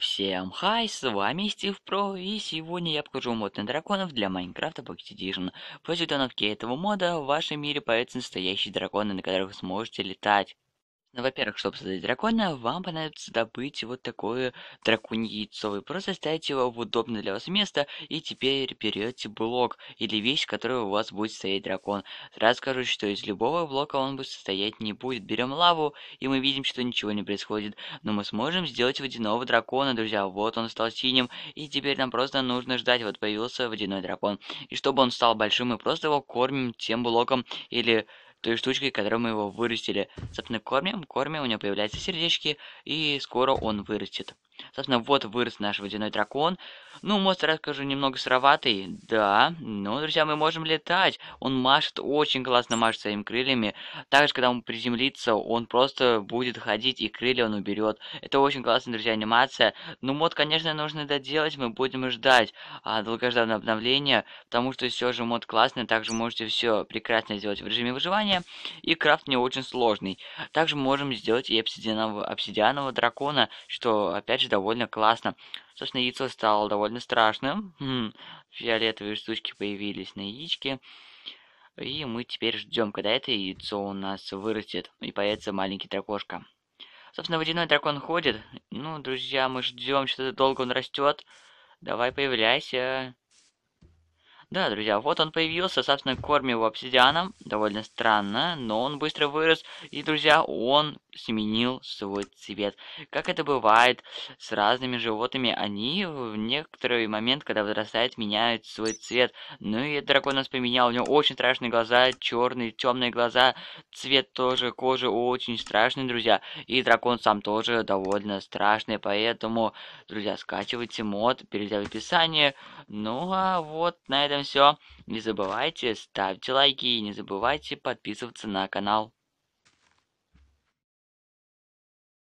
Всем хай, с вами Стив Про, и сегодня я покажу мод на драконов для Майнкрафта Pocket Edition. После установки этого мода в вашем мире появятся настоящие драконы, на которых вы сможете летать. Ну, во-первых, чтобы создать дракона, вам понадобится добыть вот такое драконье яйцо. Вы просто ставите его в удобное для вас место, и теперь берете блок или вещь, в которой у вас будет стоять дракон. Сразу скажу, что из любого блока он будет состоять не будет. Берем лаву, и мы видим, что ничего не происходит. Но мы сможем сделать водяного дракона, друзья. Вот он стал синим, и теперь нам просто нужно ждать. Вот появился водяной дракон. И чтобы он стал большим, мы просто его кормим тем блоком или той штучкой, которой мы его вырастили. Собственно, кормим, кормим, у него появляются сердечки, и скоро он вырастет. Собственно, вот вырос наш водяной дракон. Ну, мост, расскажу, немного сыроватый. Да, ну, друзья, мы можем летать. Он машет, очень классно машет своими крыльями. Также, когда он приземлится, он просто будет ходить, и крылья он уберет. Это очень классная, друзья, анимация. Ну, мод, конечно, нужно доделать. Мы будем ждать а, долгожданное обновление, потому что все же мод классный. Также можете все прекрасно сделать в режиме выживания. И крафт не очень сложный. Также можем сделать и обсидианового, обсидианового дракона, что, опять же, довольно классно. Собственно, яйцо стало довольно страшным. Хм, фиолетовые штучки появились на яичке. И мы теперь ждем, когда это яйцо у нас вырастет и появится маленький дракошка. Собственно, водяной дракон ходит. Ну, друзья, мы ждем, что-то долго он растет. Давай, появляйся. Да, друзья, вот он появился, собственно, кормил его обсидианом. Довольно странно, но он быстро вырос. И, друзья, он сменил свой цвет. Как это бывает с разными животными, они в некоторый момент, когда вырастают, меняют свой цвет. Ну и дракон нас поменял. У него очень страшные глаза, черные, темные глаза. Цвет тоже кожи очень страшный, друзья. И дракон сам тоже довольно страшный, поэтому, друзья, скачивайте мод, перейдя в описание. Ну а вот на этом все. Не забывайте, ставьте лайки и не забывайте подписываться на канал.